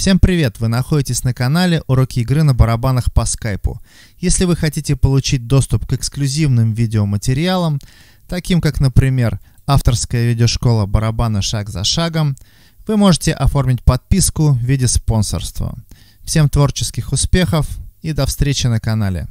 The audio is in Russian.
Всем привет! Вы находитесь на канале «Уроки игры на барабанах по скайпу». Если вы хотите получить доступ к эксклюзивным видеоматериалам, таким как, например, авторская видеошкола барабана шаг за шагом, вы можете оформить подписку в виде спонсорства. Всем творческих успехов и до встречи на канале!